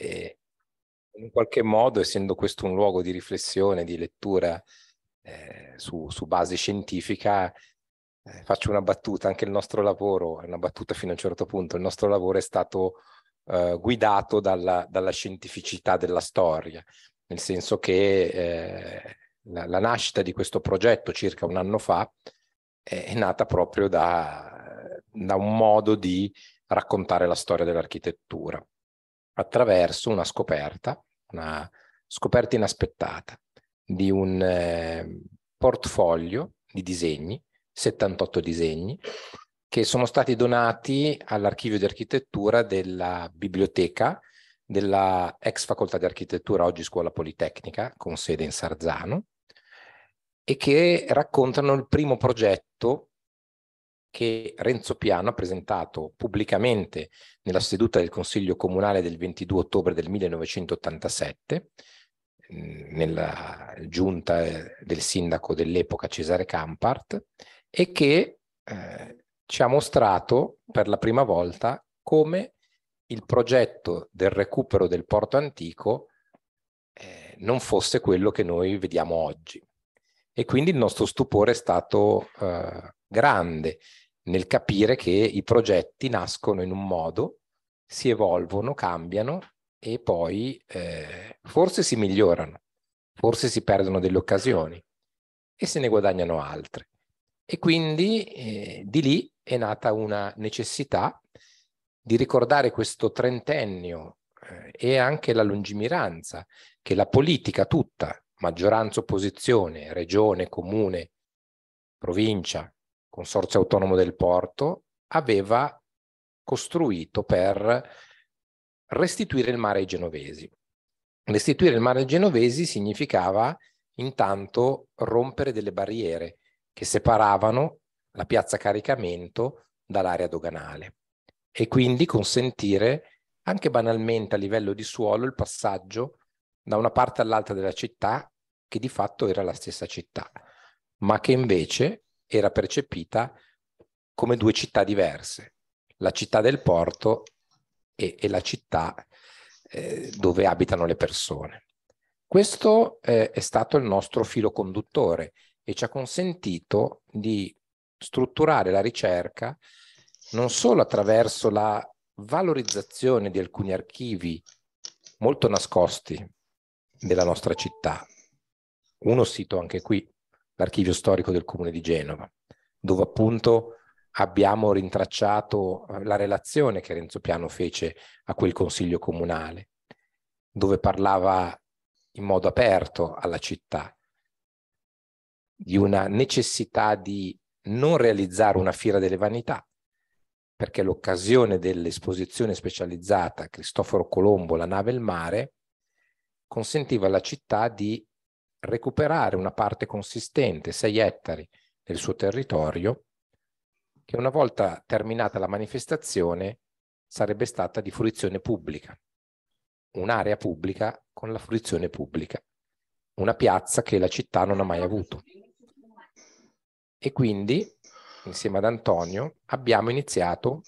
E in qualche modo, essendo questo un luogo di riflessione, di lettura eh, su, su, base scientifica, eh, faccio una battuta, anche il nostro lavoro, è una battuta fino a un certo punto, il nostro lavoro è stato eh, guidato dalla, dalla, scientificità della storia, nel senso che eh, la, la, nascita di questo progetto circa un anno fa è, è nata proprio da, da un modo di raccontare la storia dell'architettura attraverso una scoperta, una scoperta inaspettata di un eh, portfolio di disegni, 78 disegni, che sono stati donati all'archivio di architettura della biblioteca della ex facoltà di architettura, oggi scuola politecnica, con sede in Sarzano, e che raccontano il primo progetto che Renzo Piano ha presentato pubblicamente nella seduta del Consiglio Comunale del 22 ottobre del 1987, nella giunta eh, del sindaco dell'epoca Cesare Campart, e che eh, ci ha mostrato per la prima volta come il progetto del recupero del porto antico eh, non fosse quello che noi vediamo oggi. E quindi il nostro stupore è stato eh, grande nel capire che i progetti nascono in un modo, si evolvono, cambiano e poi eh, forse si migliorano, forse si perdono delle occasioni e se ne guadagnano altre. E quindi eh, di lì è nata una necessità di ricordare questo trentennio eh, e anche la lungimiranza che la politica tutta, maggioranza, opposizione, regione, comune, provincia, Consorzio Autonomo del Porto, aveva costruito per restituire il mare ai genovesi. Restituire il mare ai genovesi significava intanto rompere delle barriere che separavano la piazza caricamento dall'area doganale e quindi consentire anche banalmente a livello di suolo il passaggio da una parte all'altra della città che di fatto era la stessa città, ma che invece era percepita come due città diverse, la città del porto e, e la città eh, dove abitano le persone. Questo eh, è stato il nostro filo conduttore e ci ha consentito di strutturare la ricerca non solo attraverso la valorizzazione di alcuni archivi molto nascosti della nostra città. Uno sito anche qui l'archivio storico del Comune di Genova, dove appunto abbiamo rintracciato eh, la relazione che Renzo Piano fece a quel Consiglio Comunale, dove parlava in modo aperto alla città di una necessità di non realizzare una fiera delle vanità, perché l'occasione dell'esposizione specializzata Cristoforo Colombo, la nave e il mare, consentiva alla città di recuperare una parte consistente, 6 ettari, del suo territorio, che una volta terminata la manifestazione sarebbe stata di fruizione pubblica, un'area pubblica con la fruizione pubblica, una piazza che la città non ha mai avuto. E quindi, insieme ad Antonio, abbiamo iniziato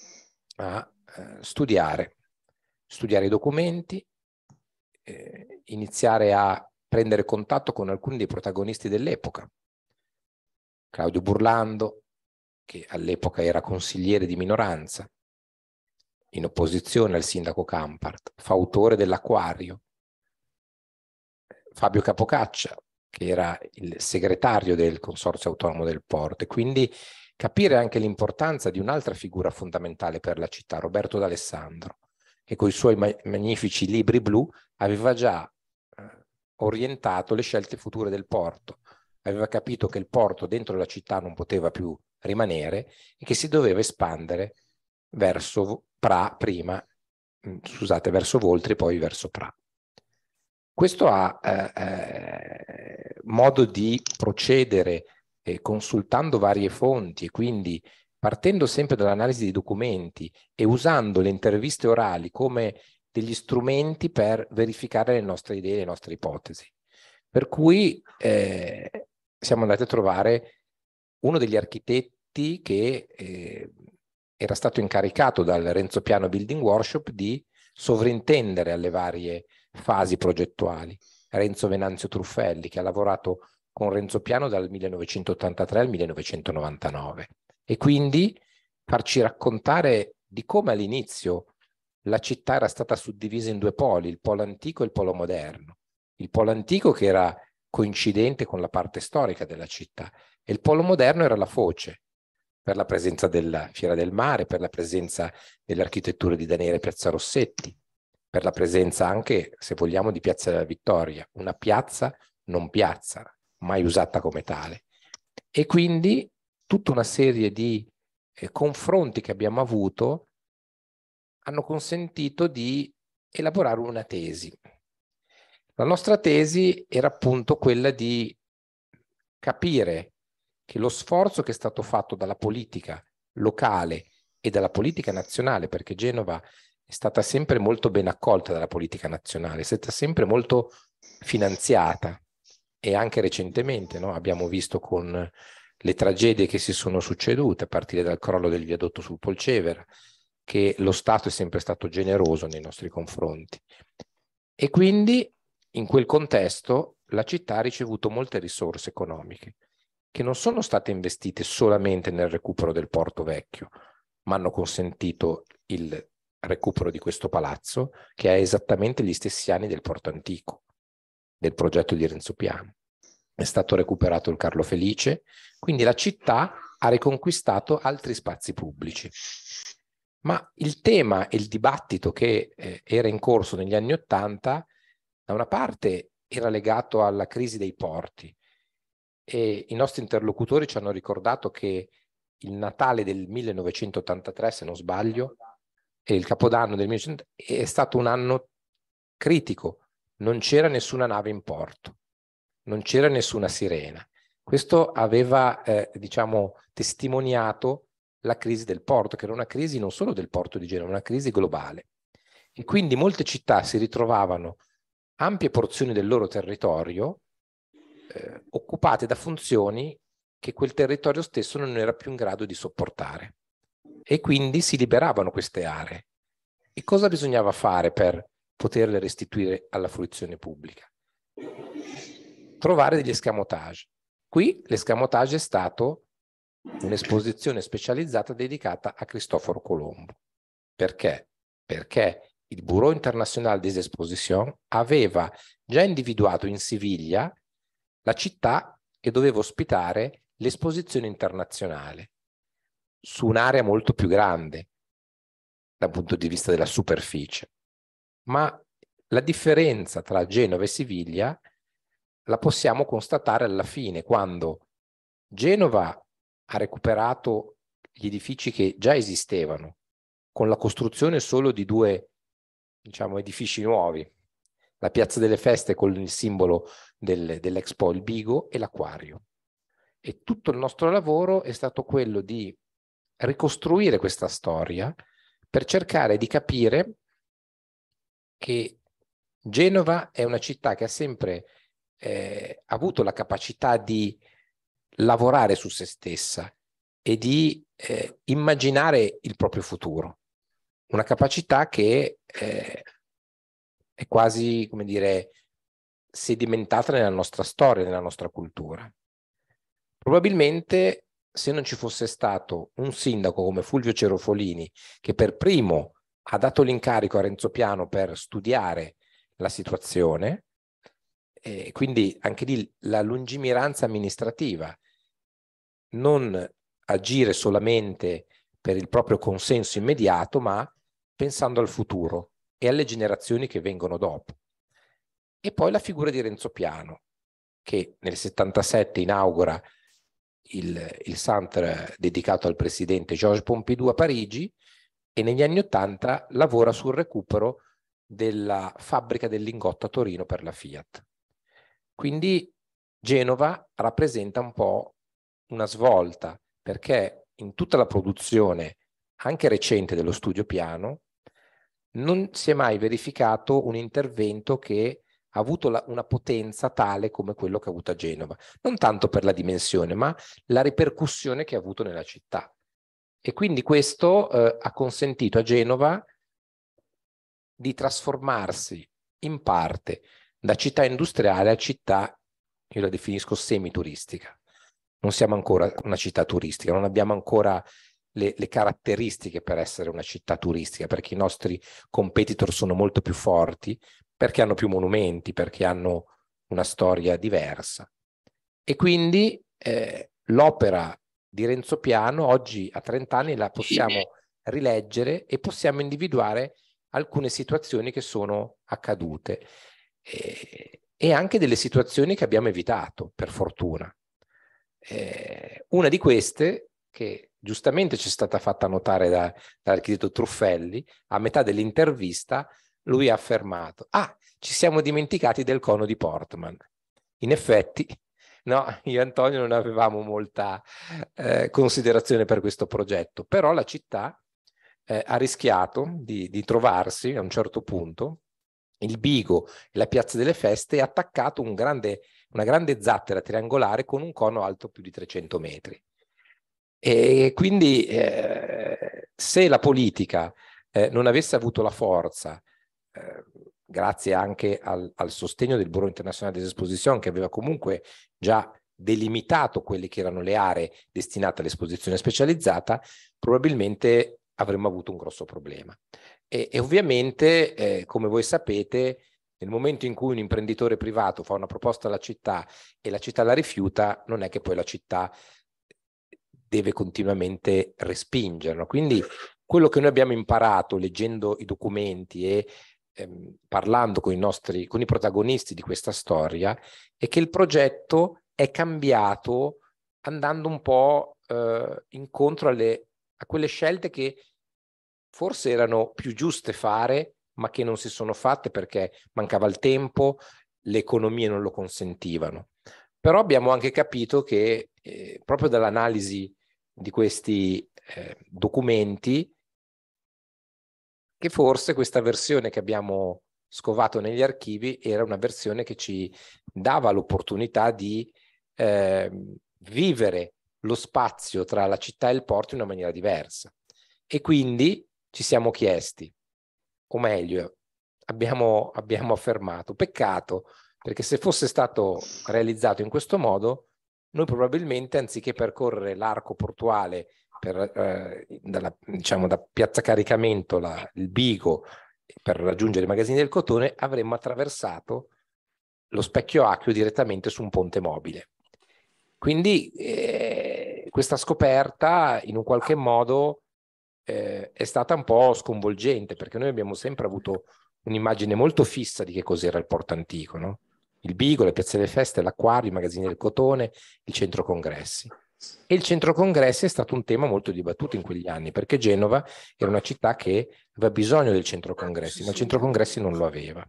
a eh, studiare, studiare i documenti, eh, iniziare a prendere contatto con alcuni dei protagonisti dell'epoca. Claudio Burlando, che all'epoca era consigliere di minoranza, in opposizione al sindaco Campart, fautore dell'acquario. Fabio Capocaccia, che era il segretario del Consorzio Autonomo del Porto, e quindi capire anche l'importanza di un'altra figura fondamentale per la città, Roberto d'Alessandro, che con i suoi magnifici libri blu aveva già orientato le scelte future del porto. Aveva capito che il porto dentro la città non poteva più rimanere e che si doveva espandere verso Pra prima, mm, scusate, verso Voltri, poi verso Pra. Questo ha, eh, eh, modo di procedere eh, consultando varie fonti e quindi partendo sempre dall'analisi dei documenti e usando le interviste orali come degli strumenti per verificare le nostre idee, le nostre ipotesi. Per cui eh, siamo andati a trovare uno degli architetti che eh, era stato incaricato dal Renzo Piano Building Workshop di sovrintendere alle varie fasi progettuali. Renzo Venanzio Truffelli, che ha lavorato con Renzo Piano dal 1983 al 1999. E quindi farci raccontare di come all'inizio la città era stata suddivisa in due poli, il polo antico e il polo moderno. Il polo antico che era coincidente con la parte storica della città e il polo moderno era la foce per la presenza della Fiera del Mare, per la presenza delle architetture di Daniele Piazza Rossetti, per la presenza anche, se vogliamo, di Piazza della Vittoria, una piazza non piazza, mai usata come tale. E quindi tutta una serie di eh, confronti che abbiamo avuto hanno consentito di elaborare una tesi. La nostra tesi era appunto quella di capire che lo sforzo che è stato fatto dalla politica locale e dalla politica nazionale, perché Genova è stata sempre molto ben accolta dalla politica nazionale, è stata sempre molto finanziata e anche recentemente no? abbiamo visto con le tragedie che si sono succedute a partire dal crollo del viadotto sul Polcevera, che lo Stato è sempre stato generoso nei nostri confronti. E quindi in quel contesto la città ha ricevuto molte risorse economiche che non sono state investite solamente nel recupero del porto vecchio, ma hanno consentito il recupero di questo palazzo che ha esattamente gli stessi anni del porto antico, del progetto di Renzo Piano. È stato recuperato il Carlo Felice, quindi la città ha riconquistato altri spazi pubblici ma il tema e il dibattito che eh, era in corso negli anni Ottanta, da una parte era legato alla crisi dei porti e i nostri interlocutori ci hanno ricordato che il Natale del 1983, se non sbaglio, e il Capodanno del 1983 è stato un anno critico, non c'era nessuna nave in porto, non c'era nessuna sirena. Questo aveva, eh, diciamo, testimoniato la crisi del porto, che era una crisi non solo del porto di Genova, una crisi globale. E quindi molte città si ritrovavano ampie porzioni del loro territorio eh, occupate da funzioni che quel territorio stesso non era più in grado di sopportare. E quindi si liberavano queste aree. E cosa bisognava fare per poterle restituire alla fruizione pubblica? Trovare degli escamotage. Qui l'escamotage è stato un'esposizione specializzata dedicata a Cristoforo Colombo. Perché? Perché il Bureau International des Expositions aveva già individuato in Siviglia la città che doveva ospitare l'esposizione internazionale su un'area molto più grande dal punto di vista della superficie. Ma la differenza tra Genova e Siviglia la possiamo constatare alla fine, quando Genova ha recuperato gli edifici che già esistevano, con la costruzione solo di due diciamo, edifici nuovi, la piazza delle feste con il simbolo del, dell'Expo, il Bigo e l'Aquario. E tutto il nostro lavoro è stato quello di ricostruire questa storia per cercare di capire che Genova è una città che ha sempre eh, avuto la capacità di lavorare su se stessa e di eh, immaginare il proprio futuro. Una capacità che eh, è quasi, come dire, sedimentata nella nostra storia, nella nostra cultura. Probabilmente se non ci fosse stato un sindaco come Fulvio Cerofolini, che per primo ha dato l'incarico a Renzo Piano per studiare la situazione, e eh, quindi anche lì la lungimiranza amministrativa non agire solamente per il proprio consenso immediato, ma pensando al futuro e alle generazioni che vengono dopo. E poi la figura di Renzo Piano, che nel 77 inaugura il, il Centre dedicato al presidente Georges Pompidou a Parigi e negli anni 80 lavora sul recupero della fabbrica del lingotto a Torino per la Fiat. Quindi Genova rappresenta un po' una svolta perché in tutta la produzione, anche recente, dello studio piano, non si è mai verificato un intervento che ha avuto la, una potenza tale come quello che ha avuto a Genova, non tanto per la dimensione, ma la ripercussione che ha avuto nella città. E quindi questo eh, ha consentito a Genova di trasformarsi in parte da città industriale a città, io la definisco semituristica non siamo ancora una città turistica, non abbiamo ancora le, le, caratteristiche per essere una città turistica, perché i nostri competitor sono molto più forti, perché hanno più monumenti, perché hanno una storia diversa. E quindi eh, l'opera di Renzo Piano oggi a 30 anni la possiamo rileggere e possiamo individuare alcune situazioni che sono accadute e, eh, e anche delle situazioni che abbiamo evitato, per fortuna. Eh, una di queste, che giustamente ci è stata fatta notare da, dall'architetto Truffelli, a metà dell'intervista lui ha affermato, ah, ci siamo dimenticati del cono di Portman. In effetti, no, io e Antonio non avevamo molta eh, considerazione per questo progetto, però la città eh, ha rischiato di, di trovarsi a un certo punto, il Bigo e la Piazza delle Feste, e ha attaccato un grande una grande zattera triangolare con un cono alto più di 300 metri. E quindi eh, se la politica eh, non avesse avuto la forza, eh, grazie anche al, al, sostegno del Bureau Internazionale dell'Esposizione, che aveva comunque già delimitato quelle che erano le aree destinate all'esposizione specializzata, probabilmente avremmo avuto un grosso problema. E, e ovviamente, eh, come voi sapete, nel momento in cui un imprenditore privato fa una proposta alla città e la città la rifiuta, non è che poi la città deve continuamente respingerlo. Quindi quello che noi abbiamo imparato leggendo i documenti e ehm, parlando con i, nostri, con i protagonisti di questa storia è che il progetto è cambiato andando un po' eh, incontro alle, a quelle scelte che forse erano più giuste fare, ma che non si sono fatte perché mancava il tempo, le economie non lo consentivano. Però abbiamo anche capito che eh, proprio dall'analisi di questi eh, documenti che forse questa versione che abbiamo scovato negli archivi era una versione che ci dava l'opportunità di eh, vivere lo spazio tra la città e il porto in una maniera diversa. E quindi ci siamo chiesti, o meglio, abbiamo, abbiamo affermato. Peccato, perché se fosse stato realizzato in questo modo, noi probabilmente anziché percorrere l'arco portuale per, eh, dalla, diciamo, da piazza caricamento, la, il Bigo, per raggiungere i magazzini del cotone, avremmo attraversato lo specchio acqueo direttamente su un ponte mobile. Quindi eh, questa scoperta in un qualche modo eh, è stata un po' sconvolgente perché noi abbiamo sempre avuto un'immagine molto fissa di che cos'era il porto antico, no? il Bigo, le piazze delle feste, l'acquario, i magazzini del cotone, il centro congressi. E il centro congressi è stato un tema molto dibattuto in quegli anni perché Genova era una città che aveva bisogno del centro congressi, ma il centro congressi non lo aveva.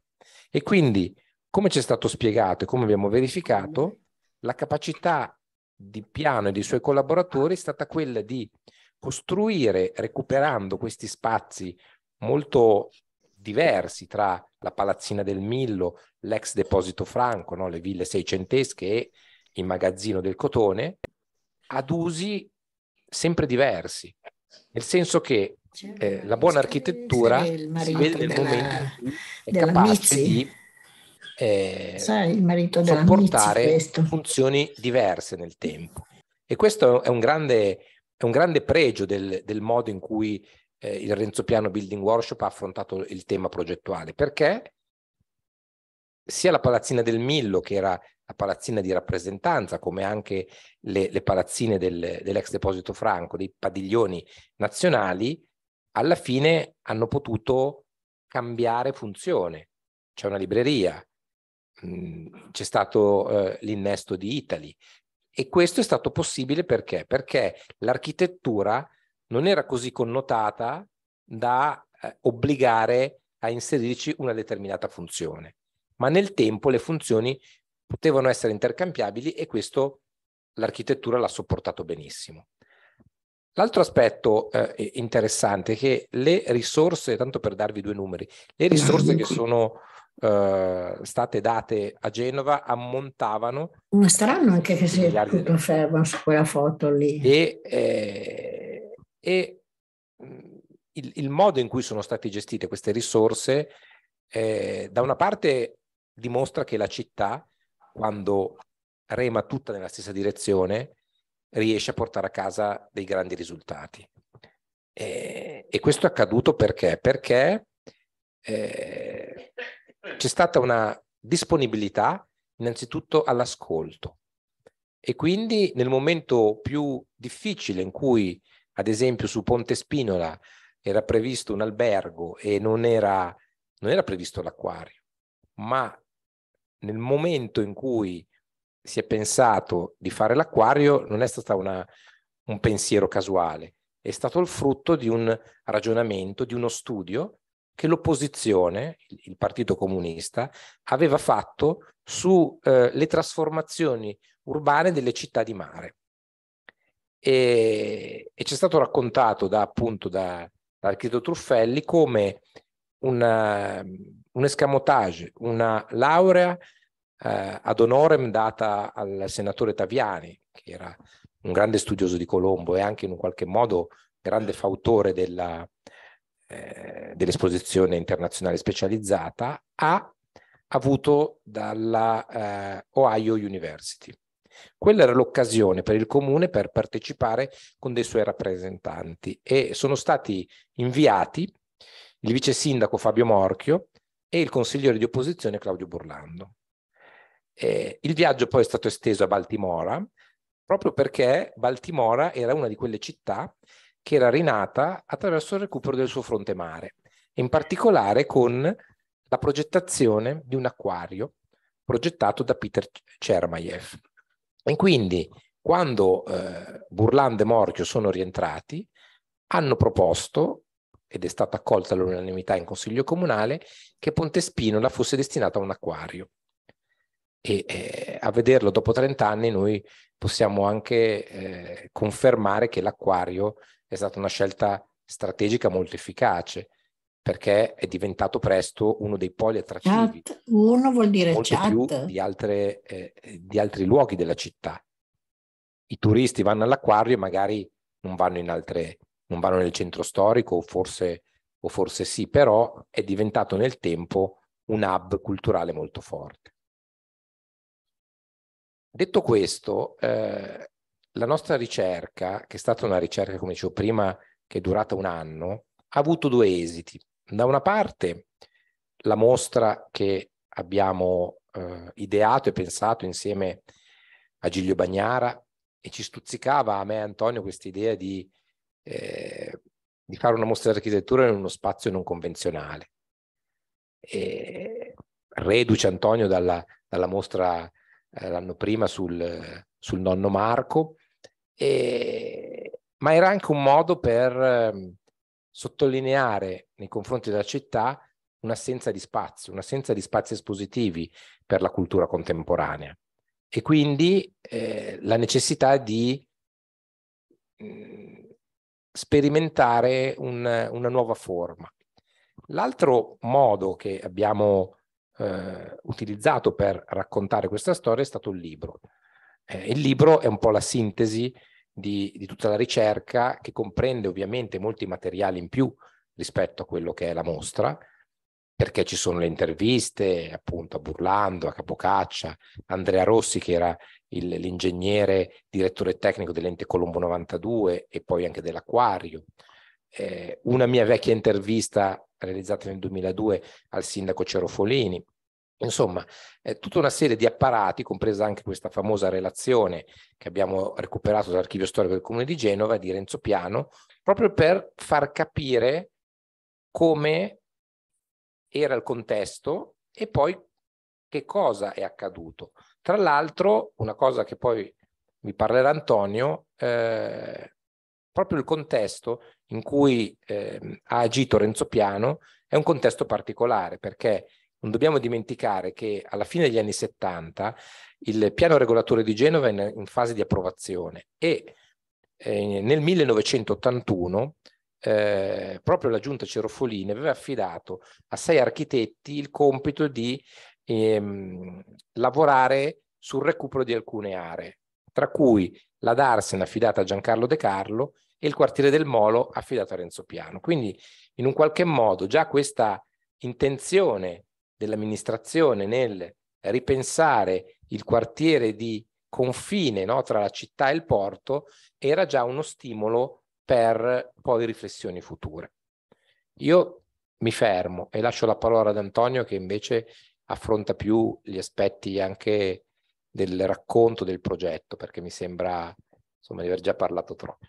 E quindi, come ci è stato spiegato e come abbiamo verificato, la capacità di Piano e dei suoi collaboratori è stata quella di costruire recuperando questi spazi molto diversi tra la palazzina del Millo, l'ex deposito franco, no? le ville seicentesche e il magazzino del cotone, ad usi sempre diversi, nel senso che certo. eh, la buona architettura si vede nel momento è capace di eh, sopportare Mizzi, funzioni diverse nel tempo. E questo è un grande è un grande pregio del, del modo in cui eh, il Renzo Piano Building Workshop ha affrontato il tema progettuale, perché sia la palazzina del Millo, che era la palazzina di rappresentanza, come anche le, le palazzine del, dell'ex deposito franco, dei padiglioni nazionali, alla fine hanno potuto cambiare funzione. C'è una libreria, mm, c'è stato eh, l'innesto di Italy, e questo è stato possibile perché? Perché l'architettura non era così connotata da eh, obbligare a inserirci una determinata funzione, ma nel tempo le funzioni potevano essere intercambiabili e questo l'architettura l'ha sopportato benissimo. L'altro aspetto eh, interessante è che le risorse, tanto per darvi due numeri, le risorse che sono eh, state date a Genova ammontavano... Ma strano anche che si fermo su quella foto lì. E, eh, e mm, il, il, modo in cui sono state gestite queste risorse, eh, da una parte dimostra che la città, quando rema tutta nella stessa direzione, riesce a portare a casa dei grandi risultati. E, eh, e questo è accaduto perché? Perché eh, c'è stata una disponibilità innanzitutto all'ascolto e quindi nel momento più difficile in cui ad esempio su Ponte Spinola era previsto un albergo e non era, non era previsto l'acquario, ma nel momento in cui si è pensato di fare l'acquario non è stato una, un pensiero casuale, è stato il frutto di un ragionamento, di uno studio che l'opposizione, il Partito Comunista, aveva fatto sulle eh, trasformazioni urbane delle città di mare. E, e c'è stato raccontato da, appunto da, dall'architetto Truffelli come una, eh, un escamotage, una laurea eh, ad honorem data al senatore Taviani, che era un grande studioso di Colombo e anche in un qualche modo grande fautore della, eh, dell'esposizione internazionale specializzata, ha avuto dalla eh, Ohio University. Quella era l'occasione per il comune per partecipare con dei suoi rappresentanti e sono stati inviati il vice sindaco Fabio Morchio e il consigliere di opposizione Claudio Burlando. Eh, il viaggio poi è stato esteso a Baltimora proprio perché Baltimora era una di quelle città che era rinata attraverso il recupero del suo fronte mare, in particolare con la progettazione di un acquario progettato da Peter Chermayev. E quindi quando eh, Burlando e Morchio sono rientrati, hanno proposto, ed è stata accolta all'unanimità in Consiglio Comunale, che Ponte Spinola fosse destinata a un acquario. E eh, a vederlo dopo 30 anni noi possiamo anche eh, confermare che l'acquario è stata una scelta strategica molto efficace perché è diventato presto uno dei poli attrattivi. uno vuol dire molto chat. più di, altre, eh, di altri luoghi della città. I turisti vanno all'acquario e magari non vanno in altre, non vanno nel centro storico o forse, o forse sì, però è diventato nel tempo un hub culturale molto forte. Detto questo, eh, la nostra ricerca, che è stata una ricerca, come dicevo prima, che è durata un anno, ha avuto due esiti. Da una parte la mostra che abbiamo eh, ideato e pensato insieme a Giglio Bagnara e ci stuzzicava a me e Antonio questa idea di, eh, di, fare una mostra di architettura in uno spazio non convenzionale. E reduce Antonio dalla, dalla mostra eh, l'anno prima sul, sul nonno Marco, e, ma era anche un modo per ehm, sottolineare nei confronti della città un'assenza di spazio, un'assenza di spazi espositivi per la cultura contemporanea e quindi eh, la necessità di mh, sperimentare un, una nuova forma. L'altro modo che abbiamo eh, utilizzato per raccontare questa storia è stato il libro. Eh, il libro è un po' la sintesi di, di tutta la ricerca che comprende ovviamente molti materiali in più rispetto a quello che è la mostra, perché ci sono le interviste appunto a Burlando, a Capocaccia, Andrea Rossi che era il, l'ingegnere direttore tecnico dell'ente Colombo 92 e poi anche dell'acquario, Eh, una mia vecchia intervista realizzata nel 2002 al sindaco Cerofolini. Insomma, è tutta una serie di apparati, compresa anche questa famosa relazione che abbiamo recuperato dall'archivio storico del Comune di Genova di Renzo Piano, proprio per far capire come era il contesto e poi che cosa è accaduto. Tra l'altro, una cosa che poi vi parlerà Antonio, eh, proprio il contesto in cui eh, ha agito Renzo Piano è un contesto particolare perché non dobbiamo dimenticare che alla fine degli anni 70 il piano regolatore di Genova è in, fase di approvazione e eh, nel 1981 eh, proprio la giunta Cerofolini aveva affidato a sei architetti il compito di ehm, lavorare sul recupero di alcune aree, tra cui la Darsen affidata a Giancarlo De Carlo e il quartiere del Molo affidato a Renzo Piano. Quindi in un qualche modo già questa intenzione dell'amministrazione nel ripensare il quartiere di confine no, tra la città e il porto era già uno stimolo per poi riflessioni future. Io mi fermo e lascio la parola ad Antonio che invece affronta più gli aspetti anche del racconto del progetto perché mi sembra insomma, di aver già parlato troppo.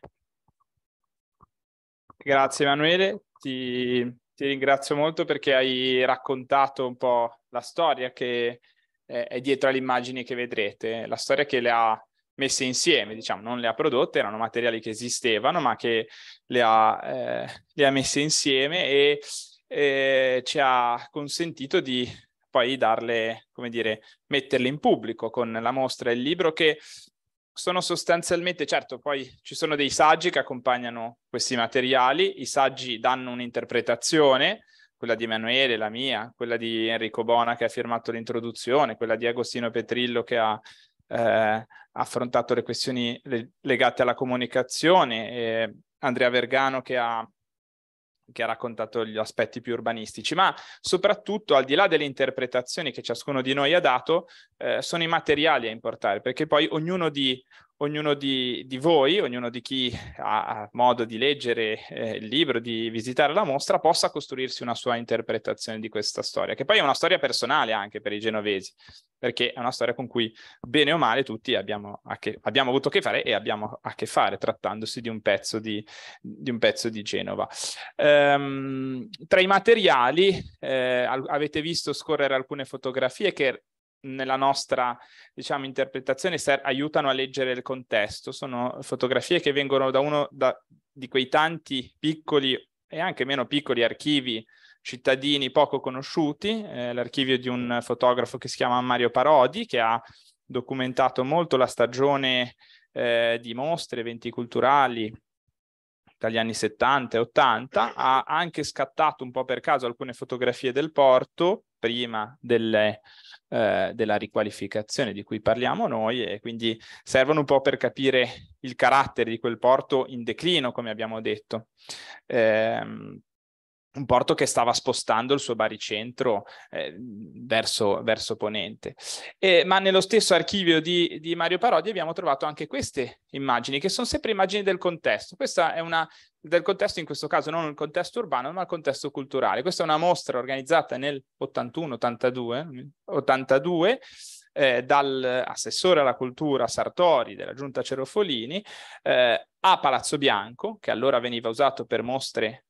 Grazie Emanuele, ti ti ringrazio molto perché hai raccontato un po' la storia che eh, è dietro alle immagini che vedrete, la storia che le ha messe insieme, diciamo, non le ha prodotte, erano materiali che esistevano, ma che le ha, eh, le ha messe insieme e eh, ci ha consentito di poi darle, come dire, metterle in pubblico con la mostra e il libro che sono sostanzialmente, certo, poi ci sono dei saggi che accompagnano questi materiali, i saggi danno un'interpretazione, quella di Emanuele, la mia, quella di Enrico Bona che ha firmato l'introduzione, quella di Agostino Petrillo che ha eh, affrontato le questioni le- legate alla comunicazione, e Andrea Vergano che ha che ha raccontato gli aspetti più urbanistici, ma soprattutto al di là delle interpretazioni che ciascuno di noi ha dato, eh, sono i materiali a importare, perché poi ognuno di, ognuno di, di, voi, ognuno di chi ha modo di leggere eh, il libro, di visitare la mostra, possa costruirsi una sua interpretazione di questa storia, che poi è una storia personale anche per i genovesi, perché è una storia con cui bene o male tutti abbiamo, che, abbiamo avuto a che fare e abbiamo a che fare trattandosi di un pezzo di, di, un pezzo di Genova. Ehm, tra i materiali eh, avete visto scorrere alcune fotografie che nella nostra diciamo, interpretazione ser- aiutano a leggere il contesto, sono fotografie che vengono da uno da, di quei tanti piccoli e anche meno piccoli archivi cittadini poco conosciuti, eh, l'archivio di un fotografo che si chiama Mario Parodi, che ha documentato molto la stagione eh, di mostre, eventi culturali dagli anni 70 e 80, ha anche scattato un po' per caso alcune fotografie del porto prima delle eh, della riqualificazione di cui parliamo noi e quindi servono un po' per capire il carattere di quel porto in declino, come abbiamo detto. Eh, un porto che stava spostando il suo baricentro eh, verso, verso, ponente. Eh, ma nello stesso archivio di, di, Mario Parodi abbiamo trovato anche queste immagini, che sono sempre immagini del contesto. Questa è una del contesto, in questo caso non il contesto urbano, ma il contesto culturale. Questa è una mostra organizzata nel 81-82, 82, eh, dall'assessore alla cultura Sartori della giunta Cerofolini eh, a Palazzo Bianco, che allora veniva usato per mostre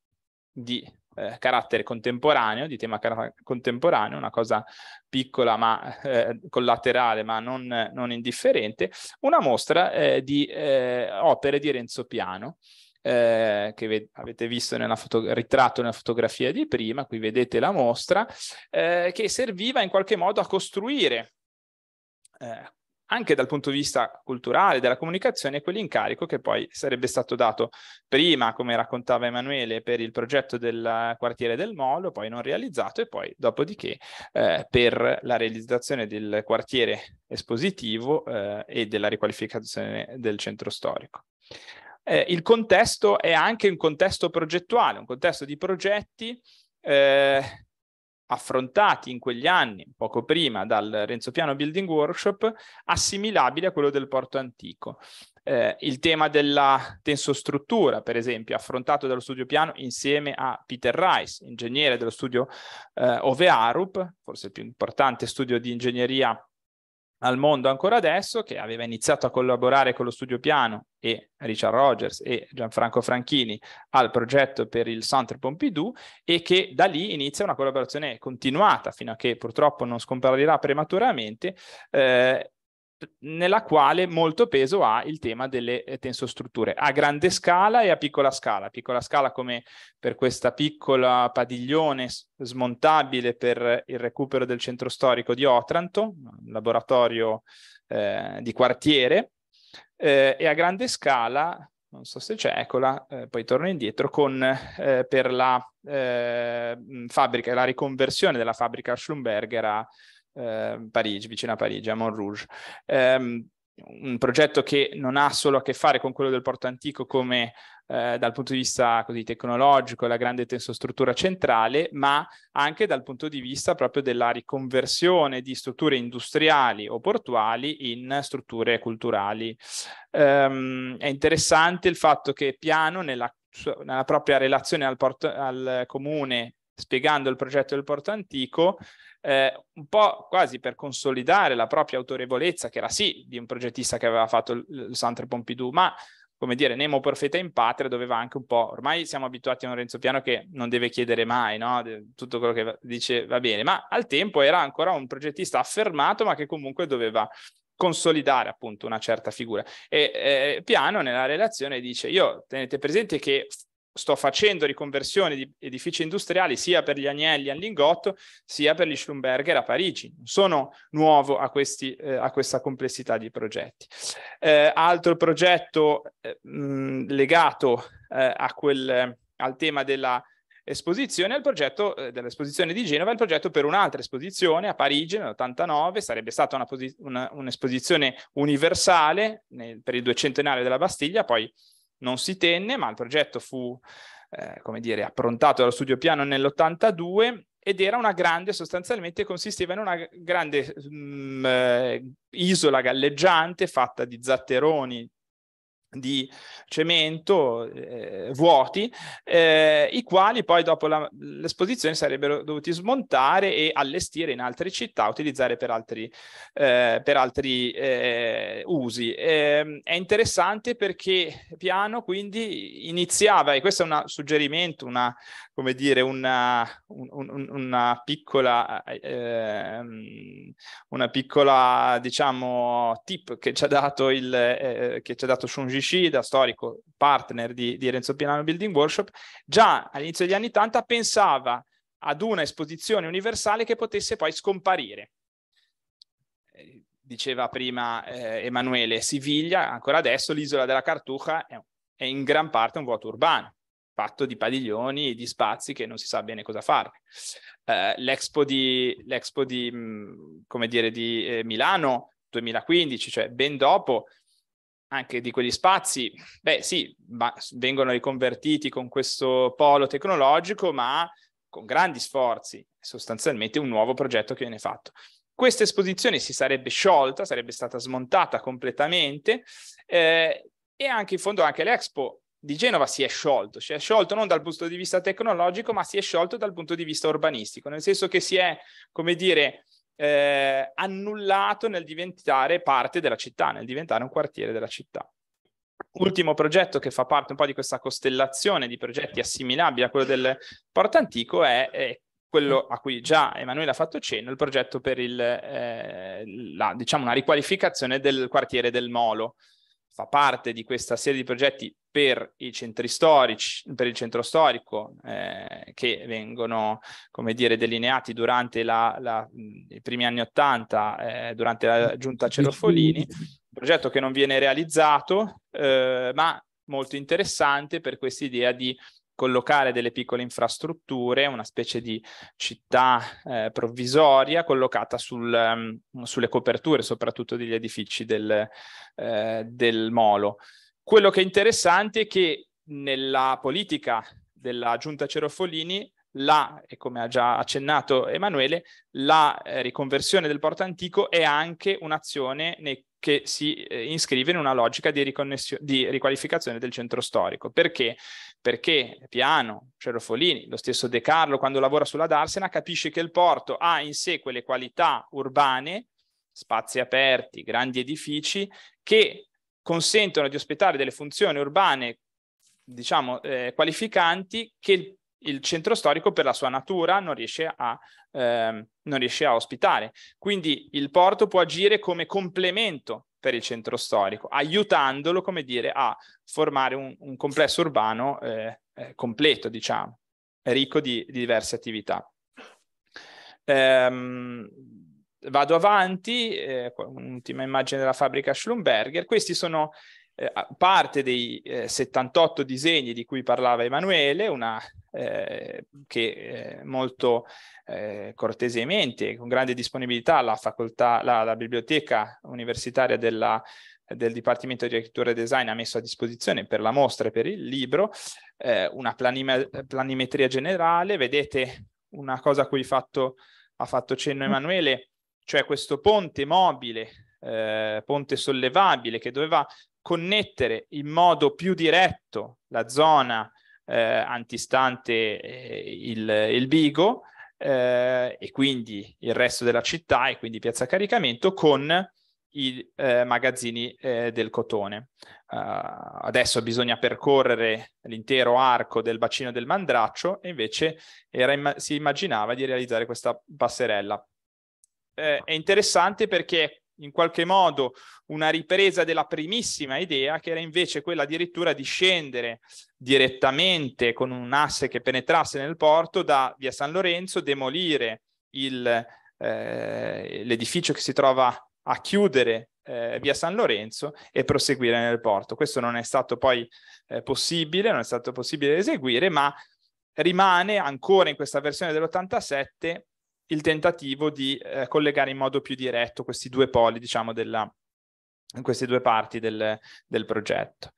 di eh, carattere contemporaneo, di tema car- contemporaneo, una cosa piccola ma eh, collaterale ma non, non, indifferente, una mostra eh, di eh, opere di Renzo Piano. Eh, che ve- avete visto nel foto- ritratto nella fotografia di prima, qui vedete la mostra, eh, che serviva in qualche modo a costruire anche dal punto di vista culturale della comunicazione quell'incarico che poi sarebbe stato dato prima, come raccontava Emanuele, per il progetto del quartiere del Molo, poi non realizzato e poi dopodiché eh, per la realizzazione del quartiere espositivo eh, e della riqualificazione del centro storico. Eh, il contesto è anche un contesto progettuale, un contesto di progetti eh, affrontati in quegli anni, poco prima, dal Renzo Piano Building Workshop, assimilabili a quello del porto antico. Eh, il tema della tensostruttura, per esempio, affrontato dallo studio Piano insieme a Peter Rice, ingegnere dello studio eh, Ove Arup, forse il più importante studio di ingegneria al mondo ancora adesso, che aveva iniziato a collaborare con lo studio piano e Richard Rogers e Gianfranco Franchini al progetto per il Centre Pompidou e che da lì inizia una collaborazione continuata fino a che purtroppo non scomparirà prematuramente eh, nella quale molto peso ha il tema delle eh, tensostrutture a grande scala e a piccola scala. Piccola scala come per questa piccola padiglione smontabile per il recupero del centro storico di Otranto, un laboratorio eh, di quartiere, eh, e a grande scala, non so se c'è, eccola, eh, poi torno indietro, con, eh, per la eh, fabbrica, la riconversione della fabbrica Schlumberger a eh, Parigi, vicino a Parigi, a Montrouge. Um, un progetto che non ha solo a che fare con quello del porto antico come eh, dal punto di vista così tecnologico, la grande tensostruttura centrale, ma anche dal punto di vista proprio della riconversione di strutture industriali o portuali in strutture culturali. Ehm, è interessante il fatto che Piano nella, nella propria relazione al, porto, al comune spiegando il progetto del porto antico, eh, un po' quasi per consolidare la propria autorevolezza, che era sì di un progettista che aveva fatto il, il Centre Pompidou, ma come dire, Nemo Profeta in patria doveva anche un po', ormai siamo abituati a un Renzo Piano che non deve chiedere mai, no? tutto quello che dice va bene, ma al tempo era ancora un progettista affermato, ma che comunque doveva consolidare appunto una certa figura. E eh, Piano nella relazione dice, io tenete presente che sto facendo riconversione di edifici industriali sia per gli Agnelli a Lingotto sia per gli Schlumberger a Parigi. Non sono nuovo a, questi, eh, a, questa complessità di progetti. Eh, altro progetto eh, mh, legato eh, quel, al tema della esposizione, il progetto eh, dell'esposizione di Genova, il progetto per un'altra esposizione a Parigi nell'89, sarebbe stata una posi- una, un'esposizione universale nel, per il duecentenario della Bastiglia, poi non si tenne, ma il progetto fu, eh, come dire, approntato dallo studio piano nell'82 ed era una grande, sostanzialmente consisteva in una grande mh, mm, eh, isola galleggiante fatta di zatteroni di cemento eh, vuoti, eh, i quali poi dopo la, l'esposizione sarebbero dovuti smontare e allestire in altre città, utilizzare per altri, eh, per altri eh, usi. Ehm, è interessante perché Piano quindi iniziava, e questo è un suggerimento, una, come dire, una, un, una piccola, ehm, una piccola, diciamo, tip che ci ha dato il, eh, eh, che ci ha dato Shunji Cicida, storico partner di, di Renzo Piano Building Workshop, già all'inizio degli anni 80 pensava ad una esposizione universale che potesse poi scomparire. Eh, diceva prima eh, Emanuele, Siviglia, ancora adesso l'isola della Cartuja è, è in gran parte un vuoto urbano, fatto di padiglioni e di spazi che non si sa bene cosa fare. Eh, l'Expo di, l'Expo di, mh, mm, dire, di eh, Milano 2015, cioè ben dopo, anche di quegli spazi, beh sì, ma vengono riconvertiti con questo polo tecnologico, ma con grandi sforzi, sostanzialmente un nuovo progetto che viene fatto. Questa esposizione si sarebbe sciolta, sarebbe stata smontata completamente eh, e anche in fondo anche l'Expo di Genova si è sciolto, si è sciolto non dal punto di vista tecnologico, ma si è sciolto dal punto di vista urbanistico, nel senso che si è, come dire, eh, annullato nel diventare parte della città, nel diventare un quartiere della città. Ultimo progetto che fa parte un po' di questa costellazione di progetti assimilabili a quello del Porto Antico è, è quello a cui già Emanuele ha fatto cenno, il progetto per il, eh, la, diciamo una riqualificazione del quartiere del Molo. Fa parte di questa serie di progetti per i centri storici, per il centro storico eh, che vengono, come dire, delineati durante la, la, i primi anni Ottanta, eh, durante la giunta Cerofolini, un progetto che non viene realizzato, eh, ma molto interessante per questa idea di collocare delle piccole infrastrutture, una specie di città eh, provvisoria collocata sul, um, sulle coperture soprattutto degli edifici del, eh, del molo. Quello che è interessante è che nella politica della giunta Cerofolini, la, e come ha già accennato Emanuele, la eh, riconversione del porto antico è anche un'azione nei, che si eh, inscrive in una logica di, di riqualificazione del centro storico. Perché? Perché Piano, Cerofolini, lo stesso De Carlo, quando lavora sulla Darsena, capisce che il porto ha in sé quelle qualità urbane, spazi aperti, grandi edifici, che consentono di ospitare delle funzioni urbane, diciamo, eh, qualificanti che il, il, centro storico per la sua natura non riesce, a, eh, non riesce a ospitare. Quindi il porto può agire come complemento per il centro storico, aiutandolo, come dire, a formare un, un complesso urbano eh, eh completo, diciamo, ricco di, di diverse attività. Ehm, vado avanti, eh, un'ultima immagine della fabbrica Schlumberger, questi sono eh, parte dei eh, 78 disegni di cui parlava Emanuele, una eh, che eh, molto eh, cortesemente, con grande disponibilità, la, facoltà, la, la biblioteca universitaria della, del Dipartimento di Architettura e Design ha messo a disposizione per la mostra e per il libro, eh, una planime, planimetria generale, vedete una cosa a cui fatto, ha fatto cenno mm. Emanuele, cioè questo ponte mobile, eh, ponte sollevabile che doveva connettere in modo più diretto la zona eh, antistante eh, il, il Bigo eh, e quindi il resto della città e quindi Piazza Caricamento con i eh, magazzini eh, del cotone. Uh, adesso bisogna percorrere l'intero arco del bacino del Mandraccio e invece era, si immaginava di realizzare questa passerella eh, è interessante perché è in qualche modo una ripresa della primissima idea che era invece quella addirittura di scendere direttamente con un asse che penetrasse nel porto da via San Lorenzo, demolire il, eh, l'edificio che si trova a chiudere eh, via San Lorenzo e proseguire nel porto. Questo non è stato poi eh, possibile, non è stato possibile eseguire, ma rimane ancora in questa versione dell'87 il tentativo di eh, collegare in modo più diretto questi due poli, diciamo, della, queste due parti del, del progetto.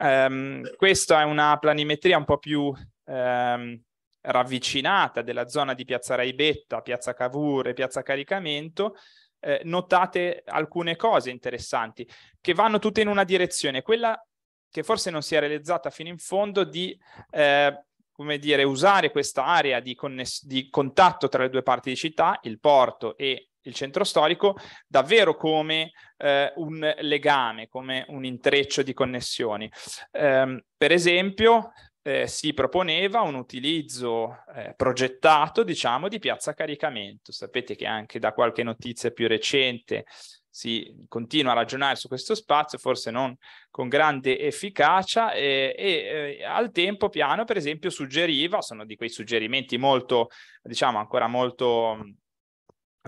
Um, questa è una planimetria un po' più um, ravvicinata della zona di Piazza Raibetta, Piazza Cavour e Piazza Caricamento, eh, notate alcune cose interessanti che vanno tutte in una direzione, quella che forse non si è realizzata fino in fondo di eh, come dire, usare questa area di, conness- di contatto tra le due parti di città, il porto e il centro storico, davvero come eh, un legame, come un intreccio di connessioni. Eh, per esempio, eh, si proponeva un utilizzo eh, progettato, diciamo, di piazza caricamento. Sapete che anche da qualche notizia più recente si continua a ragionare su questo spazio, forse non con grande efficacia, e, e, e, eh, al tempo Piano, per esempio, suggeriva, sono di quei suggerimenti molto, diciamo, ancora molto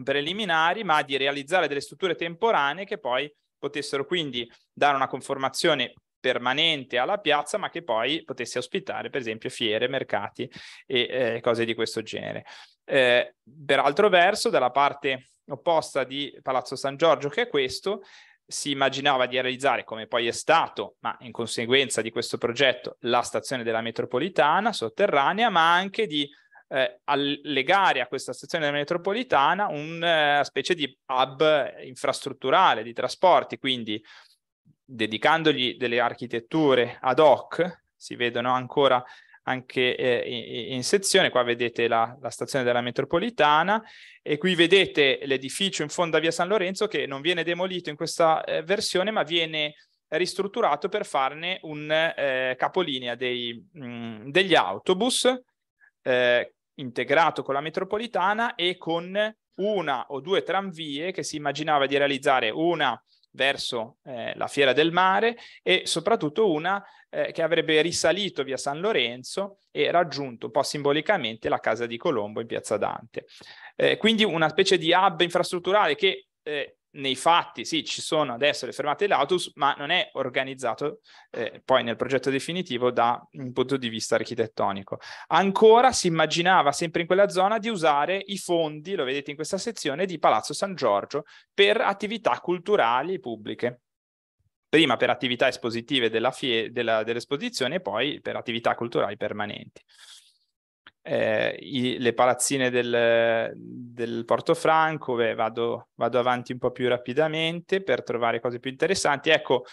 preliminari, ma di realizzare delle strutture temporanee che poi potessero quindi dare una conformazione permanente alla piazza, ma che poi potesse ospitare, per esempio, fiere, mercati e eh, cose di questo genere. Eh, per altro verso, dalla parte opposta di Palazzo San Giorgio, che è questo, si immaginava di realizzare, come poi è stato, ma in conseguenza di questo progetto, la stazione della metropolitana sotterranea, ma anche di eh, allegare a questa stazione della metropolitana una eh, specie di hub infrastrutturale di trasporti, quindi dedicandogli delle architetture ad hoc, si vedono ancora anche eh, in, sezione, qua vedete la, la, stazione della metropolitana e qui vedete l'edificio in fondo a via San Lorenzo che non viene demolito in questa eh, versione ma viene ristrutturato per farne un eh, capolinea dei, mh, mm, degli autobus eh, integrato con la metropolitana e con una o due tranvie che si immaginava di realizzare una verso eh, la Fiera del Mare e soprattutto una eh, che avrebbe risalito via San Lorenzo e raggiunto un po' simbolicamente la casa di Colombo in piazza Dante. Eh, quindi una specie di hub infrastrutturale che eh, nei fatti sì, ci sono adesso le fermate Latus, ma non è organizzato eh, poi nel progetto definitivo da un punto di vista architettonico. Ancora si immaginava sempre in quella zona di usare i fondi, lo vedete in questa sezione, di Palazzo San Giorgio per attività culturali pubbliche. Prima per attività espositive della fie- della, dell'esposizione e poi per attività culturali permanenti eh, i, le palazzine del, del Franco, beh, vado, vado avanti un po' più rapidamente per trovare cose più interessanti. Ecco,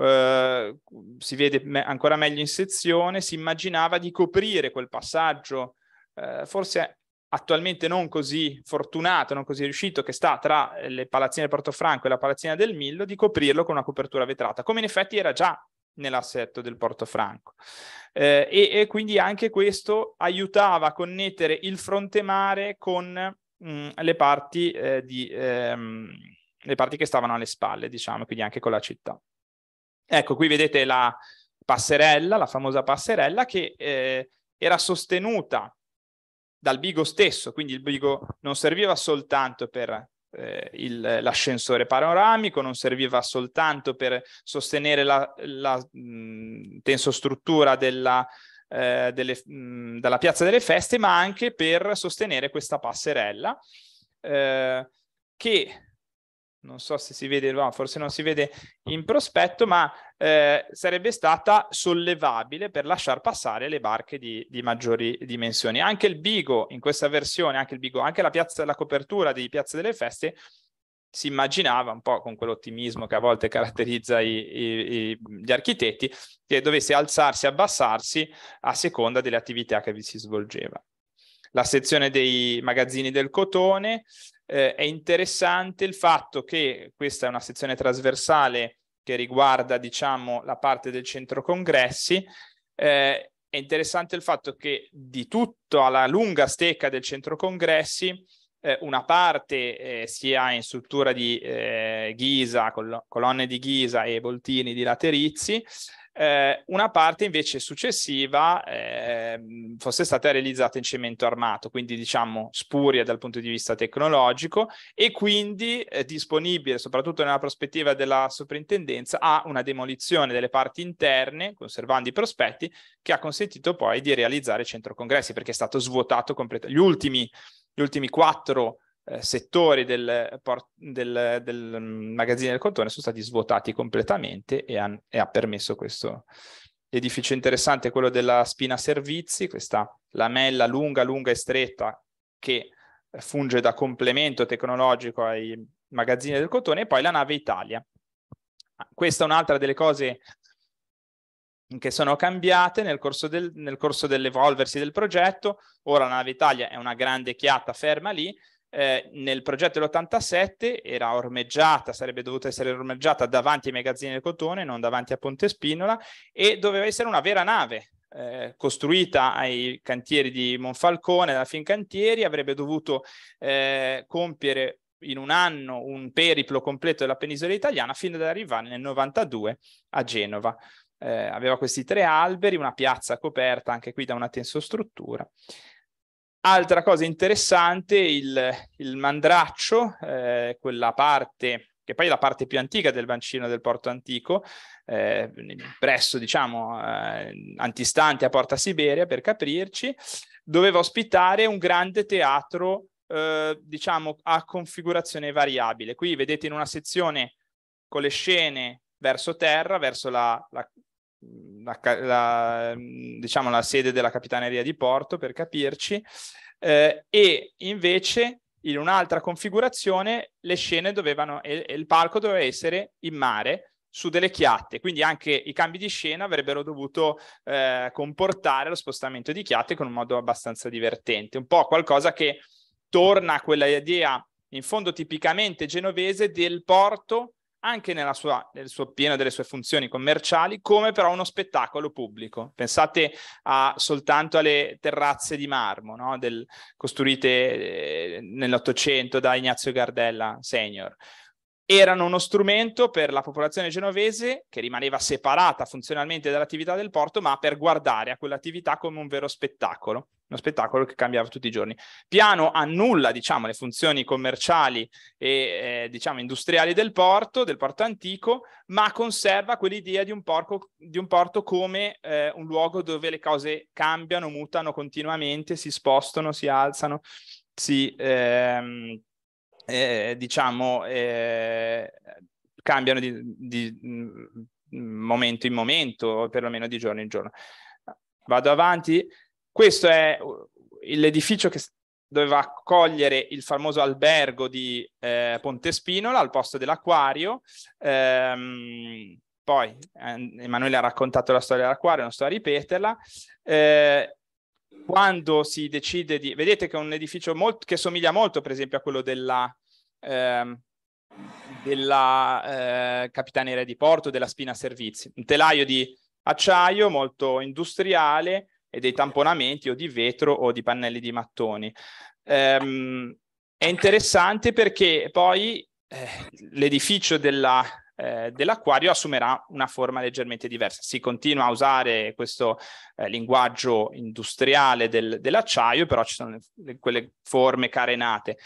Uh, si vede me- ancora meglio in sezione, si immaginava di coprire quel passaggio, uh, forse attualmente non così fortunato, non così riuscito, che sta tra le palazzine del Porto Franco e la palazzina del Millo, di coprirlo con una copertura vetrata, come in effetti era già nell'assetto del Portofranco. Eh, e, e, quindi anche questo aiutava a connettere il fronte mare con mh, mm, le, parti, eh, di, ehm, le parti che stavano alle spalle, diciamo, quindi anche con la città. Ecco, qui vedete la passerella, la famosa passerella, che eh, era sostenuta dal Bigo stesso, quindi il Bigo non serviva soltanto per eh, il, l'ascensore panoramico, non serviva soltanto per sostenere la, la mh, tensostruttura della, eh, delle, mh, della, piazza delle feste, ma anche per sostenere questa passerella eh, che non so se si vede, no, forse non si vede in prospetto, ma eh, sarebbe stata sollevabile per lasciar passare le barche di, di, maggiori dimensioni. Anche il Bigo in questa versione, anche il Bigo, anche la, piazza, la copertura di Piazza delle Feste si immaginava un po' con quell'ottimismo che a volte caratterizza i, i, i, gli architetti, che dovesse alzarsi, e abbassarsi a seconda delle attività che vi si svolgeva la sezione dei magazzini del cotone, eh, è interessante il fatto che questa è una sezione trasversale che riguarda, diciamo, la parte del centro congressi. Eh, è interessante il fatto che di tutta la lunga stecca del centro congressi eh, una parte eh, sia in struttura di eh, Ghisa, col- colonne di Ghisa e voltini di Laterizzi, eh, una parte invece successiva eh, fosse stata realizzata in cemento armato, quindi diciamo spuria dal punto di vista tecnologico e quindi eh, disponibile, soprattutto nella prospettiva della soprintendenza, a una demolizione delle parti interne, conservando i prospetti, che ha consentito poi di realizzare centro congressi, perché è stato svuotato completamente. Gli ultimi, gli ultimi quattro eh, settori del, del, del, mm, magazzino del cotone sono stati svuotati completamente e, han, e ha permesso questo edificio interessante, è quello della spina servizi, questa lamella lunga, lunga e stretta che funge da complemento tecnologico ai magazzini del cotone e poi la nave Italia. Ah, questa è un'altra delle cose che sono cambiate nel corso, del, nel corso dell'evolversi del progetto. Ora la nave Italia è una grande chiatta ferma lì, eh, nel progetto dell'87 era ormeggiata, sarebbe dovuta essere ormeggiata davanti ai magazzini del cotone, non davanti a Ponte Spinola, e doveva essere una vera nave. Eh, costruita ai cantieri di Monfalcone, da Fincantieri, avrebbe dovuto eh, compiere in un anno un periplo completo della penisola italiana fino ad arrivare nel 92 a Genova. Eh, aveva questi tre alberi, una piazza coperta anche qui da una tensostruttura. Altra cosa interessante, il, il mandraccio, eh, quella parte che poi è la parte più antica del bancino del porto antico, eh, presso, diciamo, eh, antistante a Porta Siberia, per capirci, doveva ospitare un grande teatro, eh, diciamo, a configurazione variabile. Qui vedete in una sezione con le scene verso terra, verso la, la, Mm, la, la, mm, diciamo, la sede della Capitaneria di Porto, per capirci, eh, e invece in un'altra configurazione le scene dovevano, e, il palco doveva essere in mare, su delle chiatte, quindi anche i cambi di scena avrebbero dovuto eh, comportare lo spostamento di chiatte con un modo abbastanza divertente, un po' qualcosa che torna a quella idea in fondo tipicamente genovese del porto anche sua, nel suo pieno delle sue funzioni commerciali, come però uno spettacolo pubblico. Pensate a, soltanto alle terrazze di marmo no? Del, costruite eh, nell'Ottocento da Ignazio Gardella Senior erano uno strumento per la popolazione genovese che rimaneva separata funzionalmente dall'attività del porto, ma per guardare a quell'attività come un vero spettacolo, uno spettacolo che cambiava tutti i giorni. Piano annulla, diciamo, le funzioni commerciali e eh, diciamo industriali del porto, del porto antico, ma conserva quell'idea di un, porco, di un porto come eh, un luogo dove le cose cambiano, mutano continuamente, si spostano, si alzano, si... Ehm, eh, diciamo, eh, cambiano di, di, mm, momento in momento, o perlomeno di giorno in giorno. Vado avanti. Questo è uh, l'edificio che doveva accogliere il famoso albergo di eh, Spinola al posto dell'acquario. Ehm, poi eh, Emanuele ha raccontato la storia dell'acquario, non sto a ripeterla. Eh, quando si decide di... Vedete che è un edificio molto, che somiglia molto, per esempio, a quello della, eh, della eh, Capitaneria di Porto, della Spina Servizi. Un telaio di acciaio molto industriale e dei tamponamenti o di vetro o di pannelli di mattoni. Eh, è interessante perché poi eh, l'edificio della eh, dell'acquario assumerà una forma leggermente diversa. Si continua a usare questo eh, linguaggio industriale del, dell'acciaio, però ci sono le, quelle forme carenate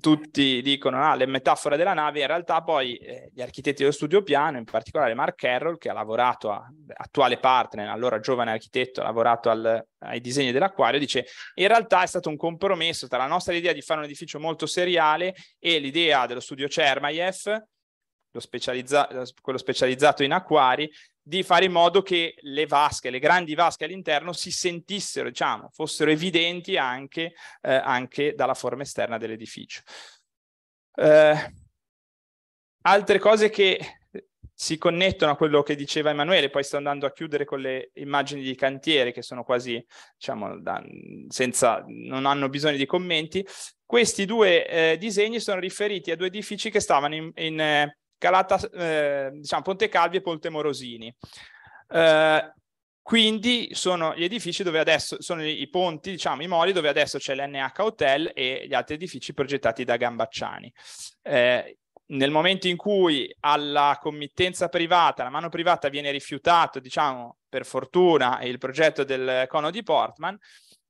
tutti dicono ah, le metafore della nave, in realtà poi eh, gli architetti dello studio piano, in particolare Mark Carroll, che ha lavorato, a, attuale partner, allora giovane architetto, ha lavorato al, ai disegni dell'acquario, dice in realtà è stato un compromesso tra la nostra idea di fare un edificio molto seriale e l'idea dello studio Cermaieff specializza- quello specializzato in acquari, di fare in modo che le vasche, le grandi vasche all'interno si sentissero, diciamo, fossero evidenti anche, eh, anche dalla forma esterna dell'edificio. Eh, altre cose che si connettono a quello che diceva Emanuele, poi sto andando a chiudere con le immagini di cantiere che sono quasi, diciamo, da, senza, non hanno bisogno di commenti. Questi due eh, disegni sono riferiti a due edifici che stavano in, in eh, Galata, eh, diciamo, Ponte Calvi e Ponte Morosini. Ah, eh, quindi sono gli edifici dove adesso sono i ponti, diciamo i moli dove adesso c'è l'NH Hotel e gli altri edifici progettati da Gambacciani. Eh, nel momento in cui alla committenza privata, la mano privata viene rifiutato, diciamo per fortuna, il progetto del cono di Portman,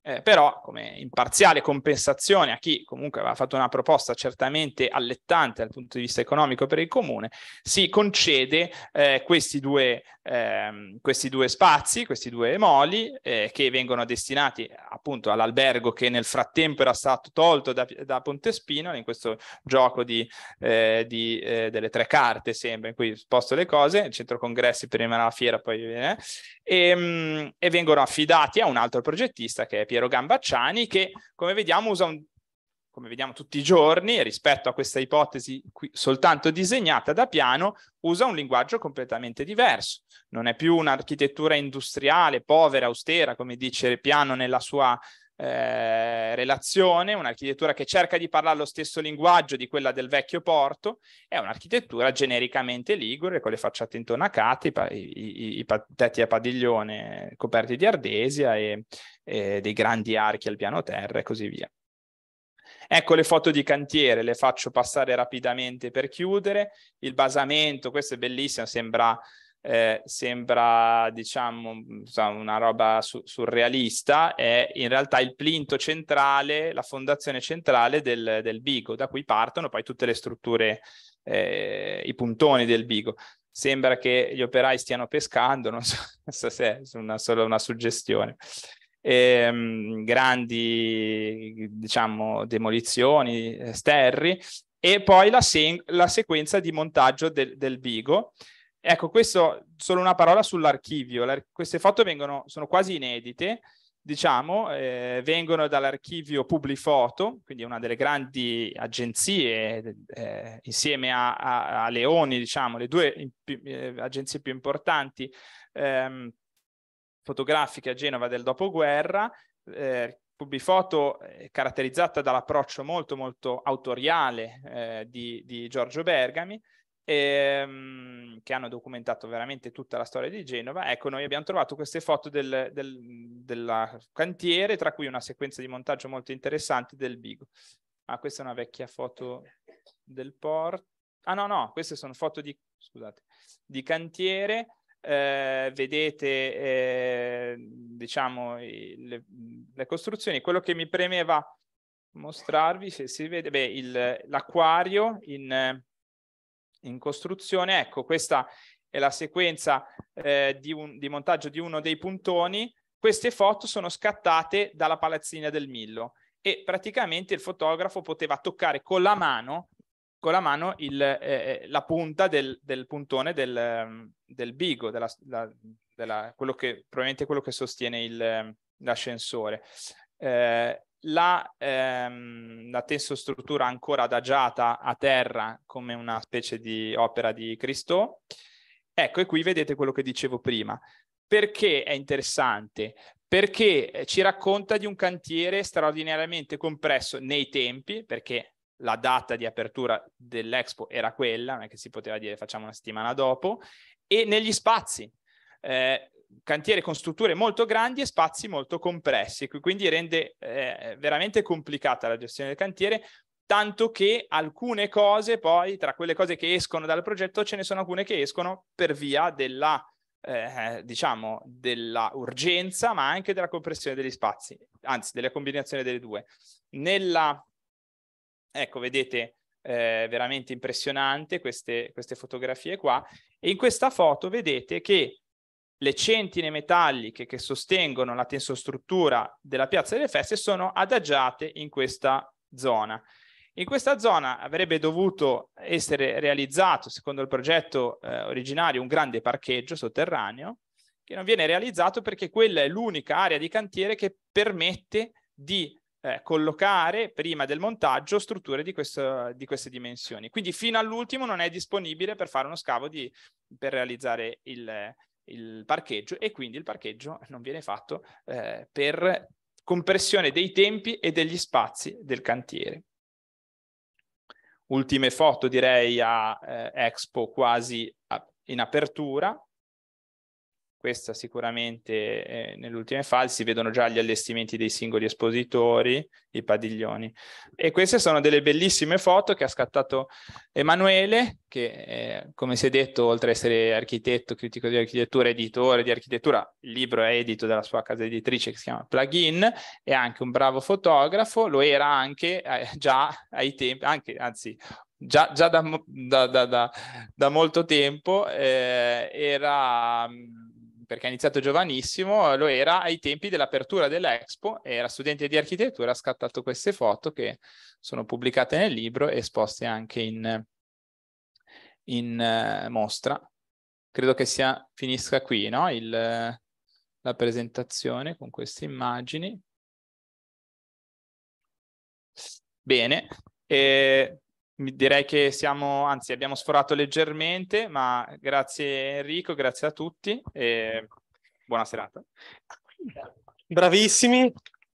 eh, però come imparziale compensazione a chi comunque aveva fatto una proposta certamente allettante dal punto di vista economico per il comune, si concede eh, questi, due, ehm, questi, due, spazi, questi due moli eh, che vengono destinati appunto all'albergo che nel frattempo era stato tolto da, da Pontespino in questo gioco di, eh, di, eh, delle tre carte sembra in cui sposto le cose, il centro congressi prima era la fiera poi e, mh, ehm, e vengono affidati a un altro progettista che è Pier Piero Gambacciani che, come vediamo, usa un come vediamo tutti i giorni, rispetto a questa ipotesi qui, soltanto disegnata da piano, usa un linguaggio completamente diverso. Non è più un'architettura industriale, povera, austera, come dice Piano nella sua eh, relazione, un'architettura che cerca di parlare lo stesso linguaggio di quella del vecchio porto, è un'architettura genericamente ligure, con le facciate intonacate, i, i, i, tetti a padiglione coperti di ardesia e, e dei grandi archi al piano terra e così via. Ecco le foto di cantiere, le faccio passare rapidamente per chiudere. Il basamento, questo è bellissimo, sembra eh, sembra diciamo mm, una roba su- surrealista, è in realtà il plinto centrale, la fondazione centrale del, del bigo, da cui partono poi tutte le strutture, eh, i puntoni del bigo. Sembra che gli operai stiano pescando, non so, non so se è una, solo una suggestione. E, ehm, grandi diciamo demolizioni, eh, sterri e poi la, sen- la sequenza di montaggio del, del bigo Ecco, questo, solo una parola sull'archivio. L'ar- queste foto vengono, sono quasi inedite, diciamo, eh, vengono dall'archivio Publifoto, quindi una delle grandi agenzie, eh, insieme a, a, a, Leoni, diciamo, le due in, eh, agenzie più importanti ehm, fotografiche a Genova del dopoguerra. Eh, Publifoto è caratterizzata dall'approccio molto molto autoriale eh, di, di Giorgio Bergami ehm, che hanno documentato veramente tutta la storia di Genova. Ecco, noi abbiamo trovato queste foto del, del della cantiere, tra cui una sequenza di montaggio molto interessante del Bigo. Ah, questa è una vecchia foto del porto. Ah no, no, queste sono foto di, scusate, di cantiere. Eh, vedete eh, diciamo le, le, costruzioni quello che mi premeva mostrarvi se si vede l'acquario in, in costruzione. Ecco, questa è la sequenza eh, di, un, di montaggio di uno dei puntoni. Queste foto sono scattate dalla palazzina del Millo e praticamente il fotografo poteva toccare con la mano con la mano il, eh, eh la punta del, del puntone del, ehm, del bigo, della, la, della, quello che, probabilmente quello che sostiene il, ehm, l'ascensore. Eh, la, ehm, la tensostruttura ancora adagiata a terra come una specie di opera di Cristo. Ecco, e qui vedete quello che dicevo prima. Perché è interessante? Perché eh, ci racconta di un cantiere straordinariamente compresso nei tempi, perché la data di apertura dell'Expo era quella, non è che si poteva dire facciamo una settimana dopo, e negli spazi. Eh, cantiere con strutture molto grandi e spazi molto compressi, quindi rende eh, veramente complicata la gestione del cantiere, tanto che alcune cose poi, tra quelle cose che escono dal progetto, ce ne sono alcune che escono per via della, eh, diciamo, della urgenza, ma anche della compressione degli spazi, anzi, della combinazione delle due. Nella... Ecco, vedete, eh, veramente impressionante queste, queste, fotografie qua. E in questa foto vedete che le centine metalliche che sostengono la tensostruttura della piazza delle feste sono adagiate in questa zona. In questa zona avrebbe dovuto essere realizzato, secondo il progetto eh, originario, un grande parcheggio sotterraneo, che non viene realizzato perché quella è l'unica area di cantiere che permette di eh, collocare prima del montaggio strutture di, questo, di, queste dimensioni. Quindi fino all'ultimo non è disponibile per fare uno scavo di, per realizzare il, il parcheggio e quindi il parcheggio non viene fatto eh, per compressione dei tempi e degli spazi del cantiere. Ultime foto direi a eh, Expo quasi a, in apertura, questa sicuramente eh, nelle ultime si vedono già gli allestimenti dei singoli espositori, i padiglioni. E queste sono delle bellissime foto che ha scattato Emanuele, che eh, come si è detto, oltre ad essere architetto, critico di architettura, editore di architettura, il libro è edito dalla sua casa editrice che si chiama Plugin, è anche un bravo fotografo, lo era anche eh, già ai tempi, anche, anzi già, già da, da, da, da, molto tempo, eh, era mm, perché ha iniziato giovanissimo, lo era ai tempi dell'apertura dell'Expo, era studente di architettura, ha scattato queste foto che sono pubblicate nel libro e esposte anche in, in uh, mostra. Credo che sia, finisca qui no? Il, la presentazione con queste immagini. Bene, e direi che siamo, anzi abbiamo sforato leggermente, ma grazie Enrico, grazie a tutti e buona serata. Bravissimi,